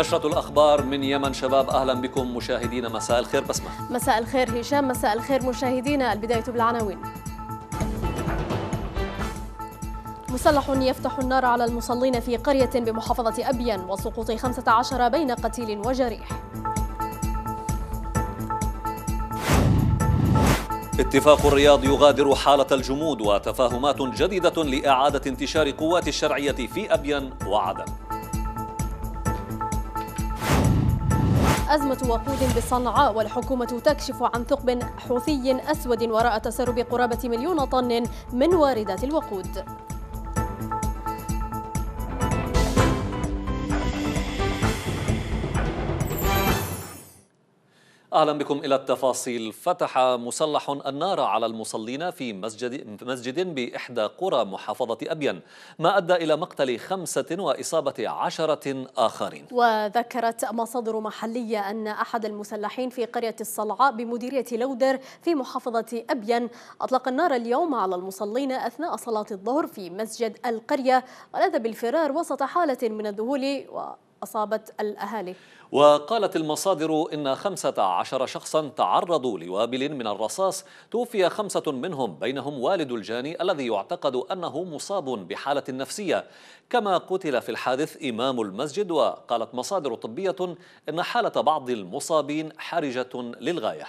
نشرة الأخبار من يمن شباب أهلا بكم مشاهدينا مساء الخير بسمة مساء الخير هشام مساء الخير مشاهدينا البداية بالعناوين مسلح يفتح النار على المصلين في قرية بمحافظة أبين وسقوط 15 بين قتيل وجريح اتفاق الرياض يغادر حالة الجمود وتفاهمات جديدة لإعادة انتشار قوات الشرعية في أبين وعدن أزمة وقود بصنعاء والحكومة تكشف عن ثقب حوثي أسود وراء تسرب قرابة مليون طن من واردات الوقود أهلا بكم إلى التفاصيل فتح مسلح النار على المصلين في مسجد, مسجد بإحدى قرى محافظة أبين ما أدى إلى مقتل خمسة وإصابة عشرة آخرين وذكرت مصادر محلية أن أحد المسلحين في قرية الصلعاء بمديرية لودر في محافظة أبين أطلق النار اليوم على المصلين أثناء صلاة الظهر في مسجد القرية ولذا بالفرار وسط حالة من الذهول وأصابت الأهالي وقالت المصادر إن خمسة عشر شخصا تعرضوا لوابل من الرصاص توفي خمسة منهم بينهم والد الجاني الذي يعتقد أنه مصاب بحالة نفسية كما قتل في الحادث إمام المسجد وقالت مصادر طبية إن حالة بعض المصابين حرجة للغاية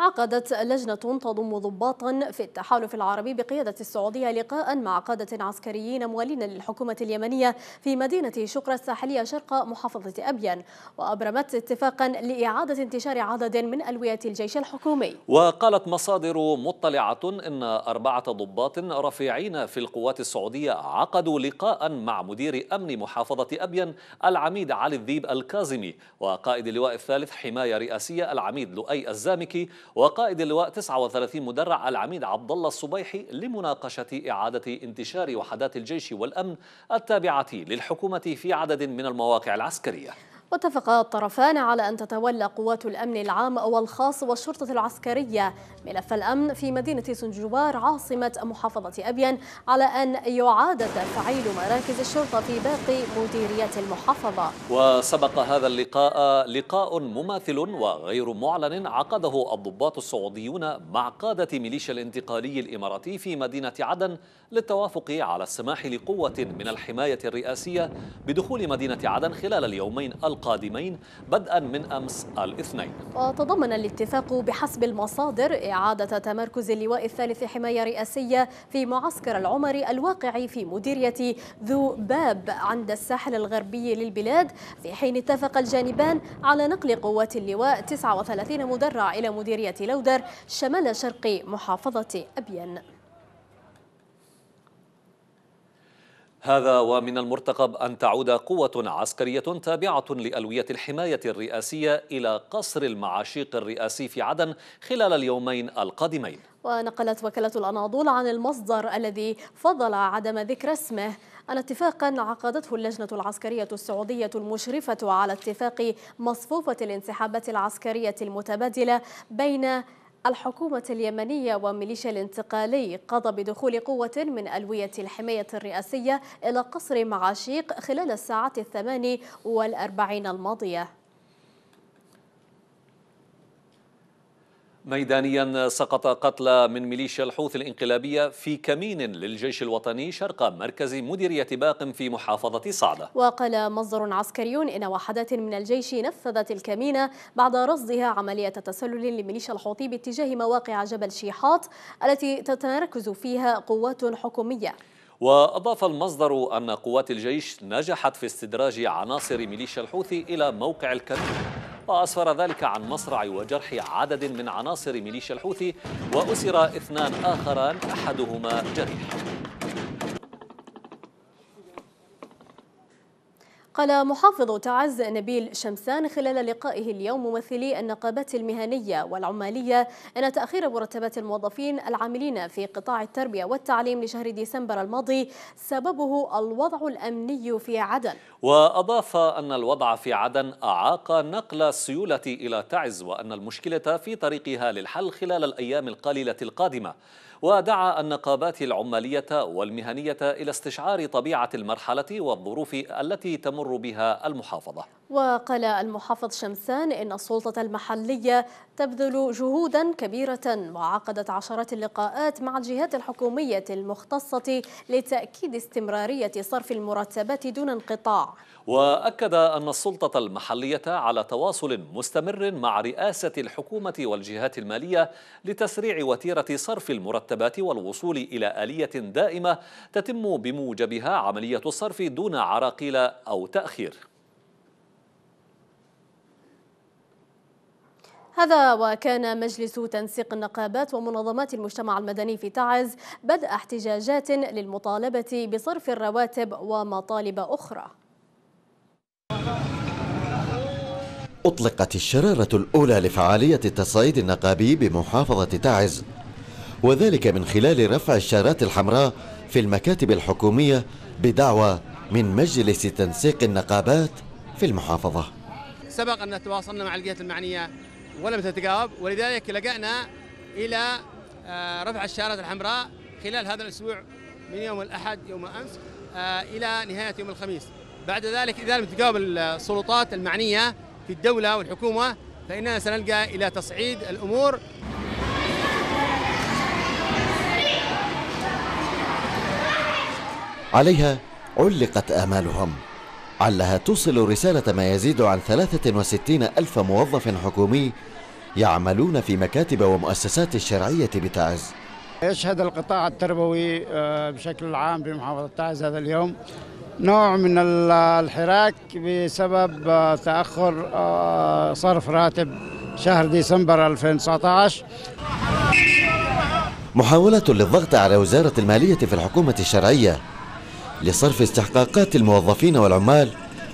عقدت لجنة تضم ضباطا في التحالف العربي بقيادة السعودية لقاء مع قادة عسكريين موالين للحكومة اليمنية في مدينة شقرة الساحلية شرق محافظة أبين وأبرمت اتفاقا لإعادة انتشار عدد من ألوية الجيش الحكومي وقالت مصادر مطلعة إن أربعة ضباط رفيعين في القوات السعودية عقدوا لقاء مع مدير أمن محافظة أبين العميد علي الذيب الكازمي وقائد اللواء الثالث حماية رئاسية العميد لؤي الزامكي وقائد اللواء 39 مدرع العميد عبد الله الصبيحي لمناقشة إعادة انتشار وحدات الجيش والأمن التابعة للحكومة في عدد من المواقع العسكرية واتفق الطرفان على أن تتولى قوات الأمن العام والخاص والشرطة العسكرية ملف الأمن في مدينة سنجوار عاصمة محافظة أبين على أن يعاد تفعيل مراكز الشرطة في باقي مديريات المحافظة وسبق هذا اللقاء لقاء مماثل وغير معلن عقده الضباط السعوديون مع قادة ميليشيا الانتقالي الإماراتي في مدينة عدن للتوافق على السماح لقوة من الحماية الرئاسية بدخول مدينة عدن خلال اليومين القادمين القادمين بدءا من أمس الاثنين وتضمن الاتفاق بحسب المصادر إعادة تمركز اللواء الثالث حماية رئاسية في معسكر العمر الواقع في مديرية ذو باب عند الساحل الغربي للبلاد في حين اتفق الجانبان على نقل قوات اللواء 39 مدرع إلى مديرية لودر شمال شرق محافظة أبين هذا ومن المرتقب أن تعود قوة عسكرية تابعة لألوية الحماية الرئاسية إلى قصر المعاشيق الرئاسي في عدن خلال اليومين القادمين ونقلت وكالة الأناضول عن المصدر الذي فضل عدم ذكر اسمه أن اتفاقا عقدته اللجنة العسكرية السعودية المشرفة على اتفاق مصفوفة الانسحابات العسكرية المتبادلة بين الحكومة اليمنية وميليشيا الانتقالي قضى بدخول قوة من ألوية الحماية الرئاسية إلى قصر معاشيق خلال الساعات الثماني والأربعين الماضية ميدانيا سقط قتلى من ميليشيا الحوثي الانقلابية في كمين للجيش الوطني شرق مركز مديرية باق في محافظة صعدة وقال مصدر عسكري إن وحدات من الجيش نفذت الكمين بعد رصدها عملية تسلل لميليشيا الحوثي باتجاه مواقع جبل شيحاط التي تتمركز فيها قوات حكومية وأضاف المصدر أن قوات الجيش نجحت في استدراج عناصر ميليشيا الحوثي إلى موقع الكمين وأسفر ذلك عن مصرع وجرح عدد من عناصر ميليشيا الحوثي وأسر اثنان آخران أحدهما جريح قال محافظ تعز نبيل شمسان خلال لقائه اليوم ممثلي النقابات المهنية والعمالية أن تأخير مرتبات الموظفين العاملين في قطاع التربية والتعليم لشهر ديسمبر الماضي سببه الوضع الأمني في عدن وأضاف أن الوضع في عدن أعاق نقل السيولة إلى تعز وأن المشكلة في طريقها للحل خلال الأيام القليلة القادمة ودعا النقابات العمالية والمهنية إلى استشعار طبيعة المرحلة والظروف التي تمر بها المحافظة وقال المحافظ شمسان إن السلطة المحلية تبذل جهودا كبيرة وعقدت عشرات اللقاءات مع الجهات الحكومية المختصة لتأكيد استمرارية صرف المرتبات دون انقطاع وأكد أن السلطة المحلية على تواصل مستمر مع رئاسة الحكومة والجهات المالية لتسريع وتيرة صرف المرتبات والوصول إلى آلية دائمة تتم بموجبها عملية الصرف دون عراقيل أو تأخير هذا وكان مجلس تنسيق النقابات ومنظمات المجتمع المدني في تعز بدأ احتجاجات للمطالبة بصرف الرواتب ومطالب أخرى أطلقت الشرارة الأولى لفعالية التصعيد النقابي بمحافظة تعز وذلك من خلال رفع الشارات الحمراء في المكاتب الحكومية بدعوى من مجلس تنسيق النقابات في المحافظة سبق أن تواصلنا مع الجهات المعنية ولم تتجاوب ولذلك لجأنا إلى آه، رفع الشارات الحمراء خلال هذا الأسبوع من يوم الأحد يوم أمس آه، إلى نهاية يوم الخميس بعد ذلك إذا لم تقابل السلطات المعنية في الدولة والحكومة فإننا سنلقى إلى تصعيد الأمور عليها علقت آمالهم علها توصل رسالة ما يزيد عن 63 ألف موظف حكومي يعملون في مكاتب ومؤسسات الشرعية بتعز يشهد القطاع التربوي آه، بشكل عام بمحافظة تعز هذا اليوم نوع من الحراك بسبب آه، تأخر آه، صرف راتب شهر ديسمبر 2019 محاولة للضغط على وزارة المالية في الحكومة الشرعية لصرف استحقاقات الموظفين والعمال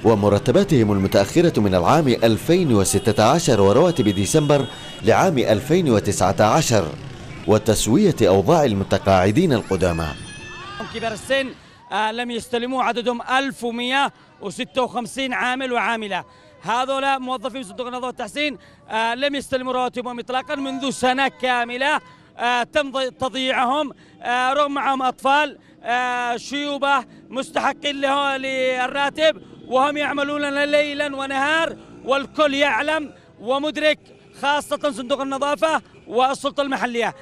ومرتباتهم المتأخرة من العام 2016 ورواتب ديسمبر لعام 2019 وتسوية أوضاع المتقاعدين القدامى كبار السن آه، لم يستلموا عددهم 1156 عامل وعاملة هذولا موظفين صندوق النظافة والتحسين آه، لم يستلموا رواتبهم إطلاقا منذ سنة كاملة آه، تم تضييعهم رغم معهم أطفال شيوبة مستحقين للراتب وهم يعملون ليلا ونهار والكل يعلم ومدرك خاصة صندوق النظافة والسلطة المحلية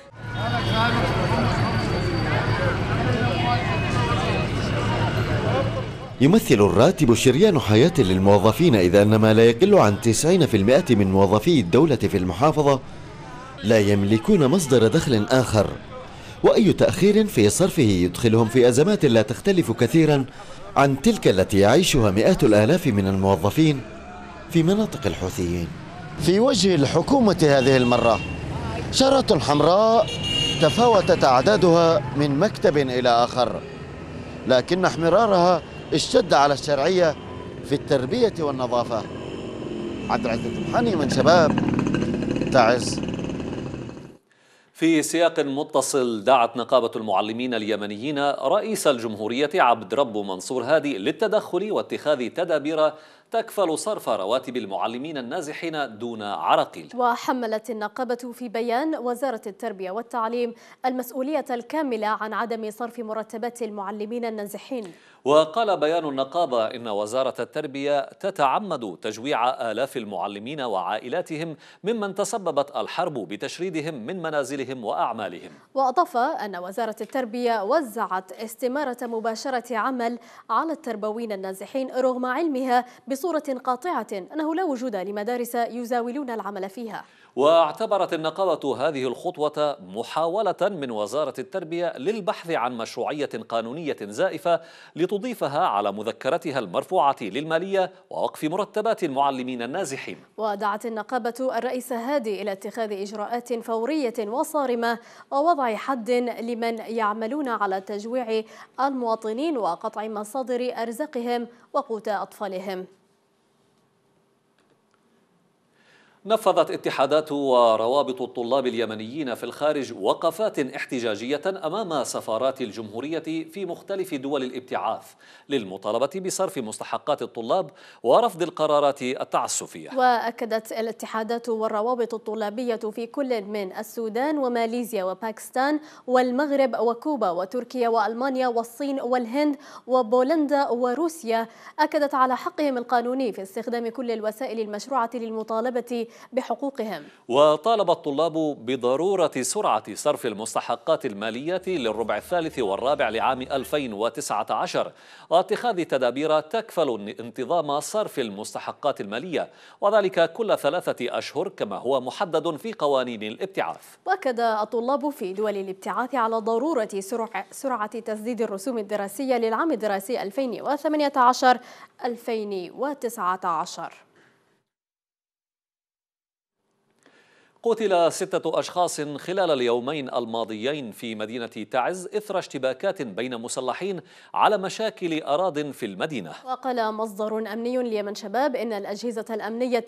يمثل الراتب شريان حياة للموظفين إذ أن ما لا يقل عن 90% من موظفي الدولة في المحافظة لا يملكون مصدر دخل آخر وأي تأخير في صرفه يدخلهم في أزمات لا تختلف كثيرا عن تلك التي يعيشها مئات الآلاف من الموظفين في مناطق الحوثيين في وجه الحكومة هذه المرة شارة حمراء تفاوتت أعدادها من مكتب إلى آخر لكن احمرارها اشتد على الشرعية في التربية والنظافة عبد العزيز الطحاني من شباب تعز في سياق متصل دعت نقابة المعلمين اليمنيين رئيس الجمهورية عبد رب منصور هادي للتدخل واتخاذ تدابير تكفل صرف رواتب المعلمين النازحين دون عراقيل وحملت النقابة في بيان وزارة التربية والتعليم المسؤولية الكاملة عن عدم صرف مرتبات المعلمين النازحين وقال بيان النقابة إن وزارة التربية تتعمد تجويع آلاف المعلمين وعائلاتهم ممن تسببت الحرب بتشريدهم من منازلهم وأعمالهم وأضاف أن وزارة التربية وزعت استمارة مباشرة عمل على التربوين النازحين رغم علمها بصورة قاطعة أنه لا وجود لمدارس يزاولون العمل فيها واعتبرت النقابة هذه الخطوة محاولة من وزارة التربية للبحث عن مشروعية قانونية زائفة لطلب لتضيفها على مذكرتها المرفوعة للمالية ووقف مرتبات المعلمين النازحين ودعت النقابة الرئيس هادي إلى اتخاذ إجراءات فورية وصارمة ووضع حد لمن يعملون على تجويع المواطنين وقطع مصادر أرزقهم وقوت أطفالهم نفذت اتحادات وروابط الطلاب اليمنيين في الخارج وقفات احتجاجية أمام سفارات الجمهورية في مختلف دول الابتعاث للمطالبة بصرف مستحقات الطلاب ورفض القرارات التعسفية وأكدت الاتحادات والروابط الطلابية في كل من السودان وماليزيا وباكستان والمغرب وكوبا وتركيا وألمانيا والصين والهند وبولندا وروسيا أكدت على حقهم القانوني في استخدام كل الوسائل المشروعة للمطالبة بحقوقهم وطالب الطلاب بضرورة سرعة صرف المستحقات المالية للربع الثالث والرابع لعام 2019 واتخاذ تدابير تكفل انتظام صرف المستحقات المالية وذلك كل ثلاثة أشهر كما هو محدد في قوانين الابتعاث وأكد الطلاب في دول الابتعاث على ضرورة سرعة تسديد الرسوم الدراسية للعام الدراسي 2018 2019 قتل ستة أشخاص خلال اليومين الماضيين في مدينة تعز إثر اشتباكات بين مسلحين على مشاكل أراض في المدينة وقال مصدر أمني ليمن شباب إن الأجهزة الأمنية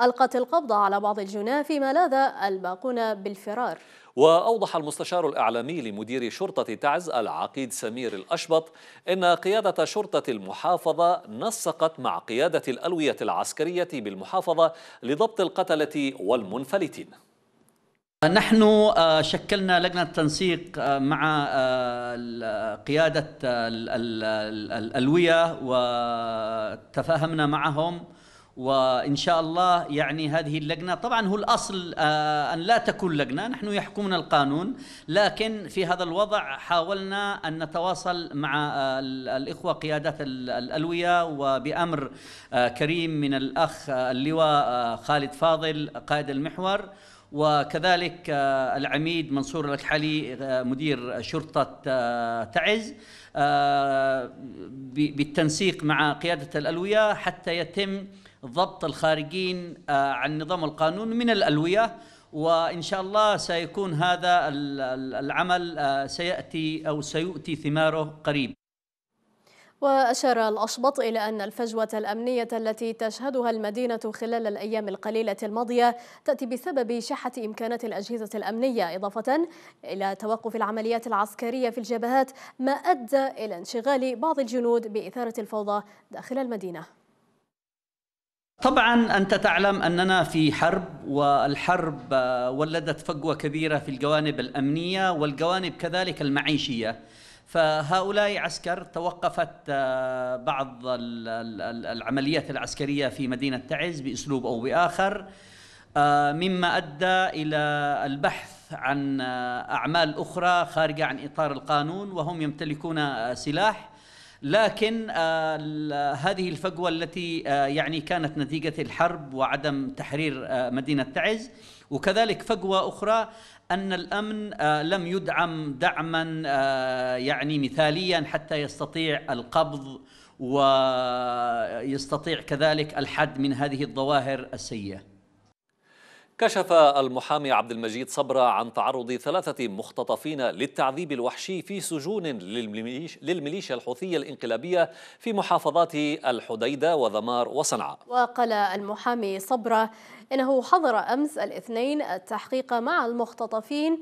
ألقت القبض على بعض الجناه فيما لاذ الباقون بالفرار وأوضح المستشار الإعلامي لمدير شرطة تعز العقيد سمير الأشبط أن قيادة شرطة المحافظة نسقت مع قيادة الألوية العسكرية بالمحافظة لضبط القتلة والمنفلتين نحن آه، شكلنا لجنة تنسيق آه، مع آه، قيادة الألوية وتفاهمنا معهم وان شاء الله يعني هذه اللجنه طبعا هو الاصل آه، ان لا تكون لجنه نحن يحكمنا القانون لكن في هذا الوضع حاولنا ان نتواصل مع آه، الاخوه قيادات الالويه وبامر آه، كريم من الاخ اللواء خالد فاضل قائد المحور وكذلك العميد منصور الكحلي مدير شرطة تعز بالتنسيق مع قيادة الألوية حتى يتم ضبط الخارجين آه، عن نظام القانون من الألوية وإن شاء الله سيكون هذا العمل آه، سيأتي أو سيؤتي ثماره قريب وأشار الأشبط إلى أن الفجوة الأمنية التي تشهدها المدينة خلال الأيام القليلة الماضية تأتي بسبب شحة إمكانات الأجهزة الأمنية إضافة إلى توقف العمليات العسكرية في الجبهات ما أدى إلى انشغال بعض الجنود بإثارة الفوضى داخل المدينة طبعا انت تعلم اننا في حرب والحرب آه، ولدت فجوه كبيره في الجوانب الامنيه والجوانب كذلك المعيشيه فهؤلاء عسكر توقفت آه، بعض العمليات العسكريه في مدينه تعز باسلوب او باخر آه، مما ادى الى البحث عن اعمال اخرى خارجه عن اطار القانون وهم يمتلكون سلاح لكن آه، هذه الفجوة التي آه، يعني كانت نتيجة الحرب وعدم تحرير آه، مدينة تعز وكذلك فجوة أخرى أن الأمن لم يدعم دعما يعني مثاليا حتى يستطيع القبض ويستطيع كذلك الحد من هذه الظواهر السيئة كشف المحامي عبد المجيد صبرا عن تعرض ثلاثة مختطفين للتعذيب الوحشي في سجون للميليشيا الحوثية الانقلابية في محافظات الحديدة وذمار وصنعاء وقال المحامي صبرا إنه حضر أمس الاثنين التحقيق مع المختطفين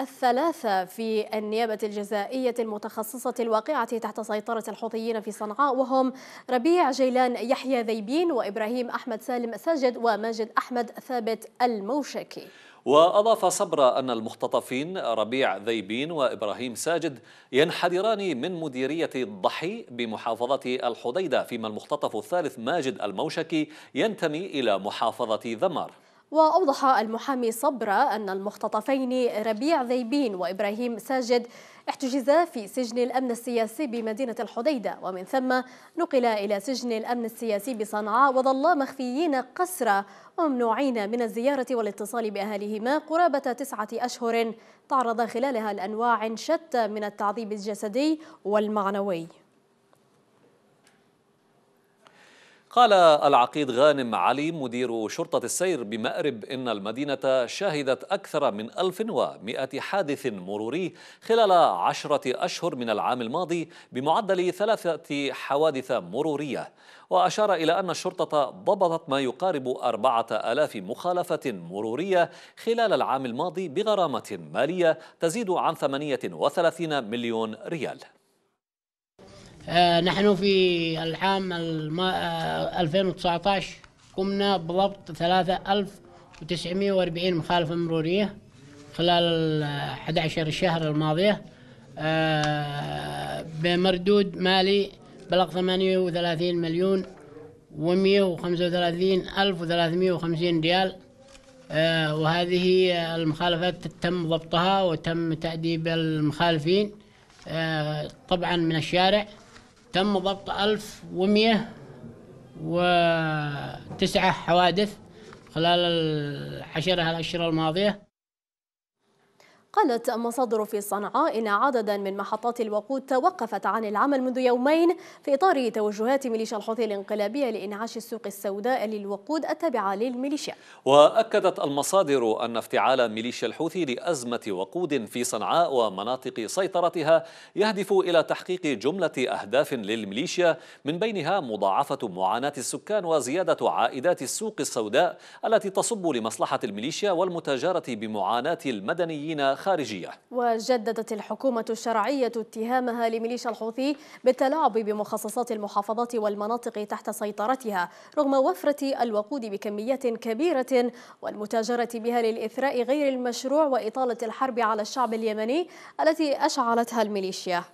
الثلاثة في النيابة الجزائية المتخصصة الواقعة تحت سيطرة الحوثيين في صنعاء وهم ربيع جيلان يحيى ذيبين وإبراهيم أحمد سالم ساجد وماجد أحمد ثابت الموشكي وأضاف صبر أن المختطفين ربيع ذيبين وإبراهيم ساجد ينحدران من مديرية الضحي بمحافظة الحديدة فيما المختطف الثالث ماجد الموشكي ينتمي إلى محافظة ذمار وأوضح المحامي صبرة أن المختطفين ربيع ذيبين وإبراهيم ساجد احتجزا في سجن الأمن السياسي بمدينة الحديدة ومن ثم نقلا إلى سجن الأمن السياسي بصنعاء وظلا مخفيين قسرة وممنوعين من الزيارة والاتصال بأهاليهما قرابة تسعة أشهر تعرض خلالها لأنواع شتى من التعذيب الجسدي والمعنوي قال العقيد غانم علي مدير شرطة السير بمأرب إن المدينة شهدت أكثر من 1100 حادث مروري خلال عشرة أشهر من العام الماضي بمعدل ثلاثة حوادث مرورية وأشار إلى أن الشرطة ضبطت ما يقارب أربعة ألاف مخالفة مرورية خلال العام الماضي بغرامة مالية تزيد عن 38 مليون ريال آه، نحن في العام 2019 آه، قمنا بضبط 3940 مخالفة مرورية خلال 11 الشهر الماضية آه، بمردود مالي بلغ 38 مليون و135 ألف و350 ريال وهذه المخالفات تم ضبطها وتم تأديب المخالفين طبعا من الشارع تم ضبط 1109 حوادث خلال العشرة الأشهر الماضية قالت مصادر في صنعاء إن عددا من محطات الوقود توقفت عن العمل منذ يومين في إطار توجهات ميليشيا الحوثي الانقلابية لإنعاش السوق السوداء للوقود التابعة للميليشيا وأكدت المصادر أن افتعال ميليشيا الحوثي لأزمة وقود في صنعاء ومناطق سيطرتها يهدف إلى تحقيق جملة أهداف للميليشيا من بينها مضاعفة معاناة السكان وزيادة عائدات السوق السوداء التي تصب لمصلحة الميليشيا والمتاجرة بمعاناة المدنيين خارجية وجددت الحكومة الشرعية اتهامها لميليشيا الحوثي بالتلاعب بمخصصات المحافظات والمناطق تحت سيطرتها رغم وفرة الوقود بكميات كبيرة والمتاجرة بها للإثراء غير المشروع وإطالة الحرب على الشعب اليمني التي أشعلتها الميليشيا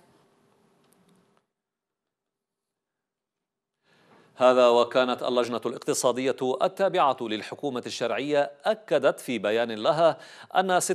هذا وكانت اللجنة الاقتصادية التابعة للحكومة الشرعية أكدت في بيان لها أن 60%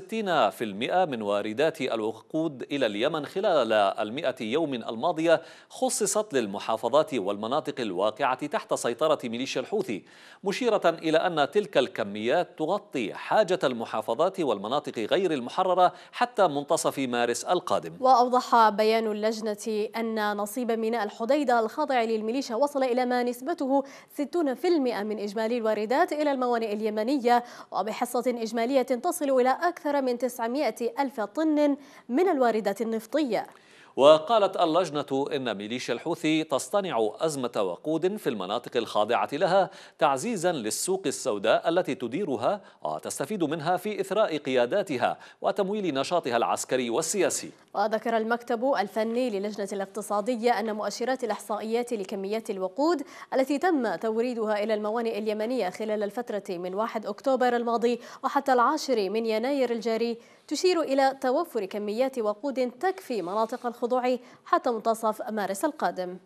من واردات الوقود إلى اليمن خلال المئة يوم الماضية خصصت للمحافظات والمناطق الواقعة تحت سيطرة ميليشيا الحوثي مشيرة إلى أن تلك الكميات تغطي حاجة المحافظات والمناطق غير المحررة حتى منتصف مارس القادم وأوضح بيان اللجنة أن نصيب ميناء الحديدة الخاضع للميليشيا وصل إلى ما ونسبته 60% من إجمالي الواردات إلى الموانئ اليمنية وبحصة إجمالية تصل إلى أكثر من 900 ألف طن من الواردات النفطية وقالت اللجنة إن ميليشيا الحوثي تصطنع أزمة وقود في المناطق الخاضعة لها تعزيزا للسوق السوداء التي تديرها وتستفيد منها في إثراء قياداتها وتمويل نشاطها العسكري والسياسي وذكر المكتب الفني للجنة الاقتصادية أن مؤشرات الإحصائيات لكميات الوقود التي تم توريدها إلى الموانئ اليمنية خلال الفترة من 1 أكتوبر الماضي وحتى العاشر من يناير الجاري تشير إلى توفر كميات وقود تكفي مناطق الخضوع حتى منتصف مارس القادم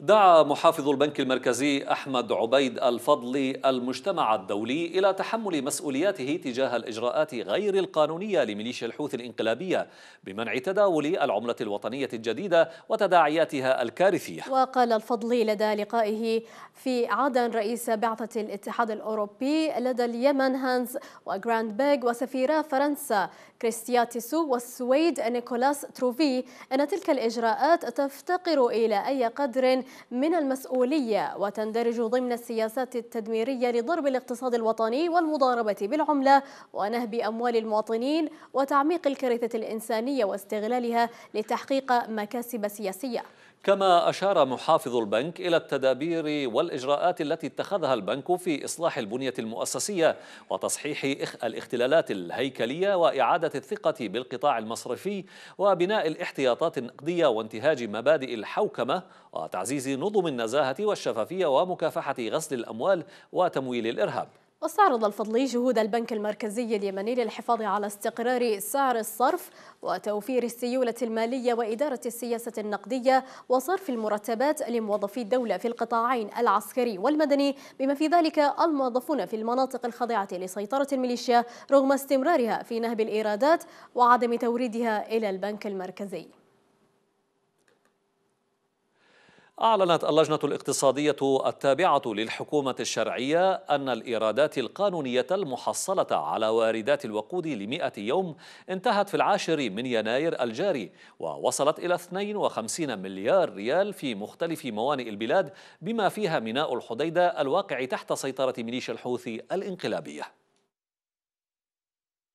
دعا محافظ البنك المركزي أحمد عبيد الفضلي المجتمع الدولي إلى تحمل مسؤولياته تجاه الإجراءات غير القانونية لميليشيا الحوثي الإنقلابية بمنع تداول العملة الوطنية الجديدة وتداعياتها الكارثية وقال الفضلي لدى لقائه في عدن رئيس بعثة الاتحاد الأوروبي لدى اليمن هانز وجراند بيغ وسفيرا فرنسا كريستياتيسو والسويد نيكولاس تروفي أن تلك الإجراءات تفتقر إلى أي قدر من المسؤولية وتندرج ضمن السياسات التدميرية لضرب الاقتصاد الوطني والمضاربة بالعملة ونهب أموال المواطنين وتعميق الكارثة الإنسانية واستغلالها لتحقيق مكاسب سياسية كما أشار محافظ البنك إلى التدابير والإجراءات التي اتخذها البنك في إصلاح البنية المؤسسية وتصحيح الاختلالات الهيكلية وإعادة الثقة بالقطاع المصرفي وبناء الاحتياطات النقدية وانتهاج مبادئ الحوكمة وتعزيز نظم النزاهة والشفافية ومكافحة غسل الأموال وتمويل الإرهاب واستعرض الفضلي جهود البنك المركزي اليمني للحفاظ على استقرار سعر الصرف وتوفير السيولة المالية وإدارة السياسة النقدية وصرف المرتبات لموظفي الدولة في القطاعين العسكري والمدني بما في ذلك الموظفون في المناطق الخاضعة لسيطرة الميليشيا رغم استمرارها في نهب الإيرادات وعدم توريدها إلى البنك المركزي أعلنت اللجنة الاقتصادية التابعة للحكومة الشرعية أن الإيرادات القانونية المحصلة على واردات الوقود لمئة يوم انتهت في العاشر من يناير الجاري ووصلت إلى 52 مليار ريال في مختلف موانئ البلاد بما فيها ميناء الحديدة الواقع تحت سيطرة ميليشيا الحوثي الانقلابية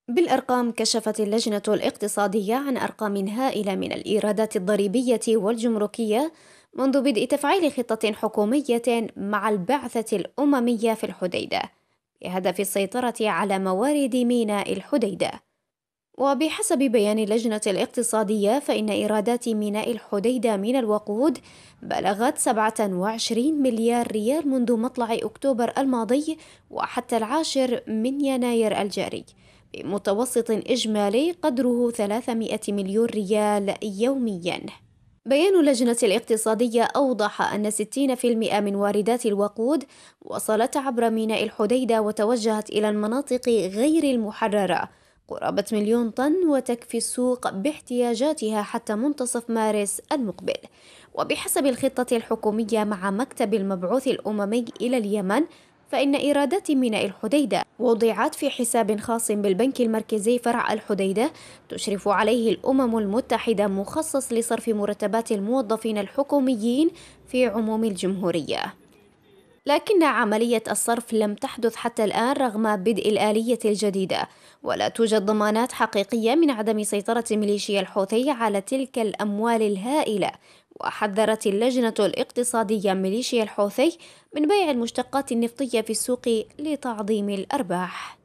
بالأرقام كشفت اللجنة الاقتصادية عن أرقام هائلة من الإيرادات الضريبية والجمركية منذ بدء تفعيل خطة حكومية مع البعثة الأممية في الحديدة بهدف السيطرة على موارد ميناء الحديدة وبحسب بيان اللجنة الاقتصادية فإن إيرادات ميناء الحديدة من الوقود بلغت 27 مليار ريال منذ مطلع أكتوبر الماضي وحتى العاشر من يناير الجاري متوسط إجمالي قدره 300 مليون ريال يومياً. بيان اللجنة الاقتصادية أوضح أن 60% من واردات الوقود وصلت عبر ميناء الحديدة وتوجهت إلى المناطق غير المحررة قرابة مليون طن وتكفي السوق باحتياجاتها حتى منتصف مارس المقبل وبحسب الخطة الحكومية مع مكتب المبعوث الأممي إلى اليمن فإن إيرادات ميناء الحديدة وضعت في حساب خاص بالبنك المركزي فرع الحديدة تشرف عليه الأمم المتحدة مخصص لصرف مرتبات الموظفين الحكوميين في عموم الجمهورية لكن عملية الصرف لم تحدث حتى الآن رغم بدء الآلية الجديدة ولا توجد ضمانات حقيقية من عدم سيطرة ميليشيا الحوثي على تلك الأموال الهائلة وحذرت اللجنة الاقتصادية ميليشيا الحوثي من بيع المشتقات النفطية في السوق لتعظيم الأرباح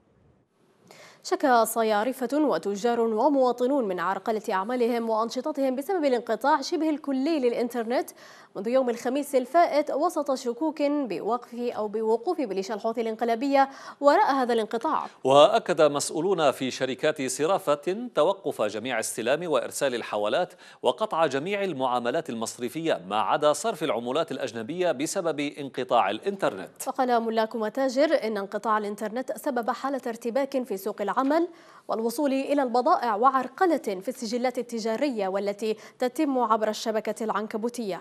شكا صيارفة وتجار ومواطنون من عرقلة أعمالهم وأنشطتهم بسبب الانقطاع شبه الكلي للإنترنت منذ يوم الخميس الفائت وسط شكوك بوقف أو بوقوف ميليشيا الحوثي الانقلابية وراء هذا الانقطاع وأكد مسؤولون في شركات صرافة توقف جميع استلام وإرسال الحوالات وقطع جميع المعاملات المصرفية ما عدا صرف العمولات الأجنبية بسبب انقطاع الإنترنت وقال ملاك متاجر إن انقطاع الإنترنت سبب حالة ارتباك في سوق العمل والوصول إلى البضائع وعرقلة في السجلات التجارية والتي تتم عبر الشبكة العنكبوتية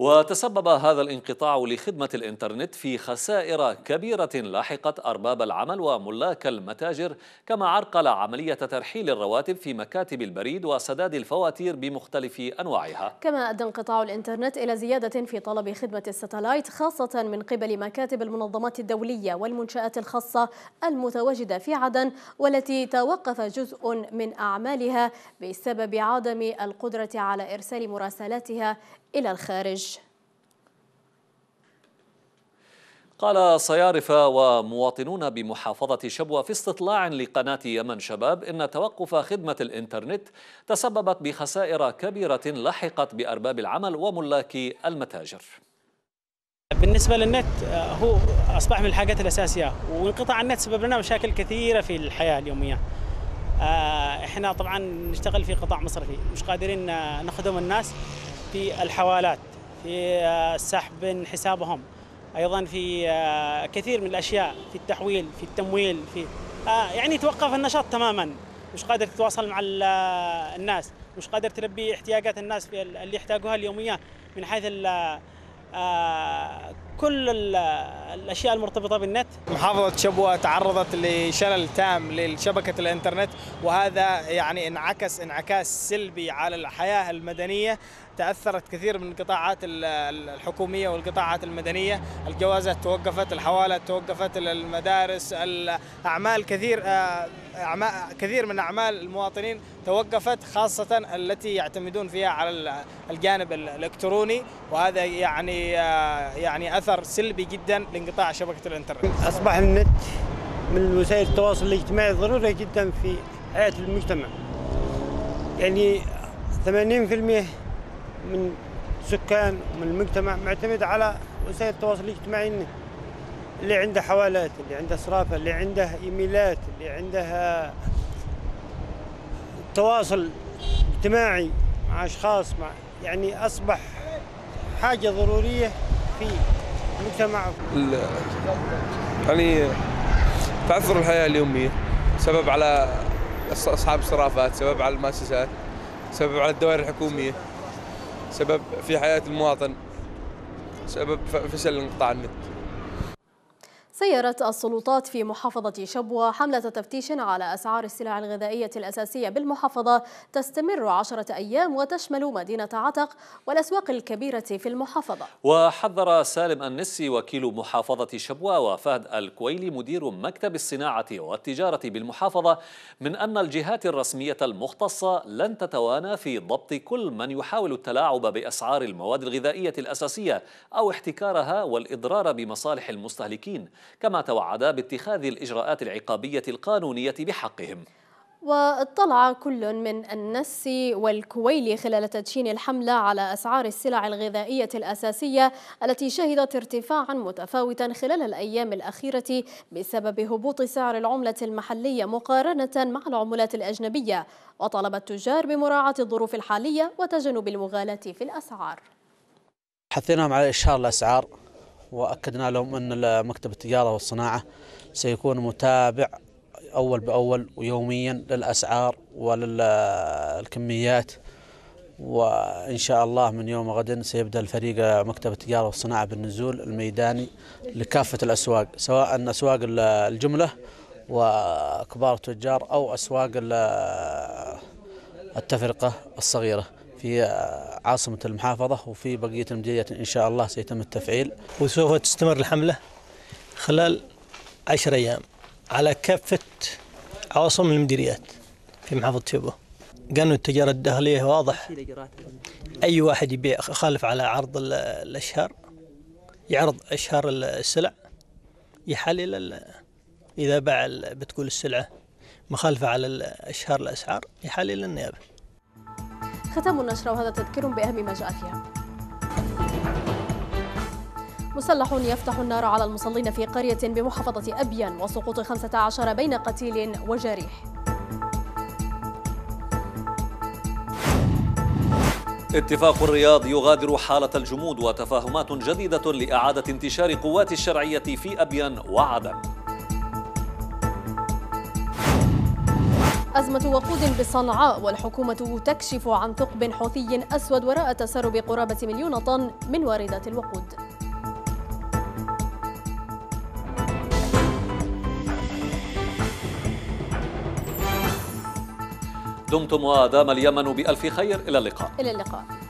وتسبب هذا الانقطاع لخدمة الإنترنت في خسائر كبيرة لاحقت أرباب العمل وملاك المتاجر كما عرقل عملية ترحيل الرواتب في مكاتب البريد وسداد الفواتير بمختلف أنواعها كما أدى انقطاع الإنترنت إلى زيادة في طلب خدمة الستلايت خاصة من قبل مكاتب المنظمات الدولية والمنشآت الخاصة المتواجدة في عدن والتي توقف جزء من أعمالها بسبب عدم القدرة على إرسال مراسلاتها إلى الخارج قال صيارفة ومواطنون بمحافظة شبوة في استطلاع لقناة يمن شباب إن توقف خدمة الإنترنت تسببت بخسائر كبيرة لحقت بأرباب العمل وملاك المتاجر بالنسبة للنت آه، هو أصبح من الحاجات الأساسية وانقطاع النت سبب لنا مشاكل كثيرة في الحياة اليومية آه، احنا طبعا نشتغل في قطاع مصرفي مش قادرين آه، نخدم الناس في الحوالات في سحب حسابهم ايضا في آه، كثير من الاشياء في التحويل في التمويل في آه، يعني توقف النشاط تماما مش قادر تتواصل مع آه، الناس مش قادر تلبي احتياجات الناس في اللي يحتاجوها اليوميه من حيث كل الاشياء المرتبطه بالنت. محافظه شبوه تعرضت لشلل تام لشبكه الانترنت وهذا يعني انعكس انعكاس سلبي على الحياه المدنيه تاثرت كثير من القطاعات الحكوميه والقطاعات المدنيه، الجوازات توقفت، الحوالات توقفت، المدارس، الاعمال كثير آه، أعمال كثير من اعمال المواطنين توقفت خاصه التي يعتمدون فيها على الجانب الالكتروني وهذا يعني آه، يعني اثر سلبي جدا انقطاع شبكه الانترنت. اصبح النت من وسائل التواصل الاجتماعي ضروري جدا في حياه المجتمع. يعني 80% من السكان من المجتمع معتمد على وسائل التواصل الاجتماعي النت. اللي عنده حوالات، اللي عنده صرافه، اللي عنده ايميلات، اللي عنده تواصل اجتماعي مع اشخاص مع يعني اصبح حاجه ضروريه في المجتمع يعني تعثر الحياه اليوميه سبب على اصحاب الصرافات سبب على المؤسسات سبب على الدوائر الحكوميه سبب في حياه المواطن سبب فشل انقطاع النت سيرت السلطات في محافظة شبوة حملة تفتيش على أسعار السلع الغذائية الأساسية بالمحافظة تستمر عشرة أيام وتشمل مدينة عتق والأسواق الكبيرة في المحافظة وحذر سالم النسي وكيل محافظة شبوة وفهد الكويلي مدير مكتب الصناعة والتجارة بالمحافظة من أن الجهات الرسمية المختصة لن تتوانى في ضبط كل من يحاول التلاعب بأسعار المواد الغذائية الأساسية أو احتكارها والإضرار بمصالح المستهلكين كما توعد باتخاذ الإجراءات العقابية القانونية بحقهم واطلع كل من النس والكويلي خلال تدشين الحملة على أسعار السلع الغذائية الأساسية التي شهدت ارتفاعا متفاوتا خلال الأيام الأخيرة بسبب هبوط سعر العملة المحلية مقارنة مع العملات الأجنبية وطلب التجار بمراعاة الظروف الحالية وتجنب المغالاة في الأسعار حثيناهم على إشهار الأسعار وأكدنا لهم أن مكتب التجارة والصناعة سيكون متابع أول بأول ويوميا للأسعار وللكميات وإن شاء الله من يوم غد سيبدأ الفريق مكتب التجارة والصناعة بالنزول الميداني لكافة الأسواق سواء أسواق الجملة وكبار التجار أو أسواق التفرقة الصغيرة في عاصمة المحافظة وفي بقية المديريات إن شاء الله سيتم التفعيل وسوف تستمر الحملة خلال عشر أيام على كافة عواصم المديريات في محافظة تيبو قانون التجارة الداخلية واضح أي واحد يبيع خالف على عرض الأشهار يعرض أشهار السلع يحلل إذا باع بتقول السلعة مخالفة على أشهار الأسعار يحلل النيابة ختام النشرة وهذا تذكير بأهم ما جاء فيها مسلح يفتح النار على المصلين في قرية بمحافظة أبيان وسقوط 15 بين قتيل وجريح اتفاق الرياض يغادر حالة الجمود وتفاهمات جديدة لإعادة انتشار قوات الشرعية في أبيان وعدن أزمة وقود بصنعاء والحكومة تكشف عن ثقب حوثي أسود وراء تسرب قرابة مليون طن من واردات الوقود دمتم ودام اليمن بألف خير إلى اللقاء إلى اللقاء